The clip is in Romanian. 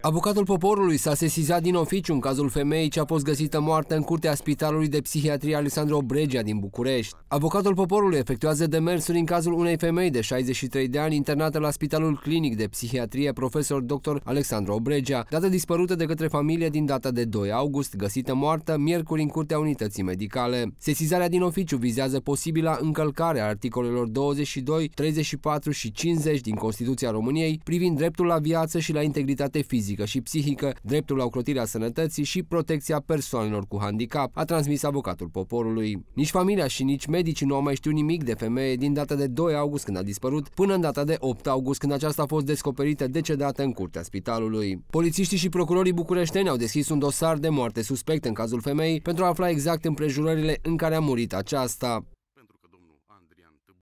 Avocatul poporului s-a sesizat din oficiu în cazul femeii ce a fost găsită moartă în curtea Spitalului de Psihiatrie Alexandru Obregea din București. Avocatul poporului efectuează demersuri în cazul unei femei de 63 de ani internată la Spitalul Clinic de Psihiatrie profesor dr. Alexandru Obregea, dată dispărută de către familie din data de 2 august, găsită moartă miercuri în curtea unității medicale. Sesizarea din oficiu vizează posibila încălcare a articolelor 22, 34 și 50 din Constituția României privind dreptul la viață viață și la integritate fizică și psihică, dreptul la ocrotirea sănătății și protecția persoanelor cu handicap, a transmis avocatul poporului. Nici familia și nici medicii nu au mai știut nimic de femeie din data de 2 august când a dispărut, până în data de 8 august când aceasta a fost descoperită decedată în curtea spitalului. Polițiștii și procurorii bucureșteni au deschis un dosar de moarte suspect în cazul femeii pentru a afla exact împrejurările în care a murit aceasta.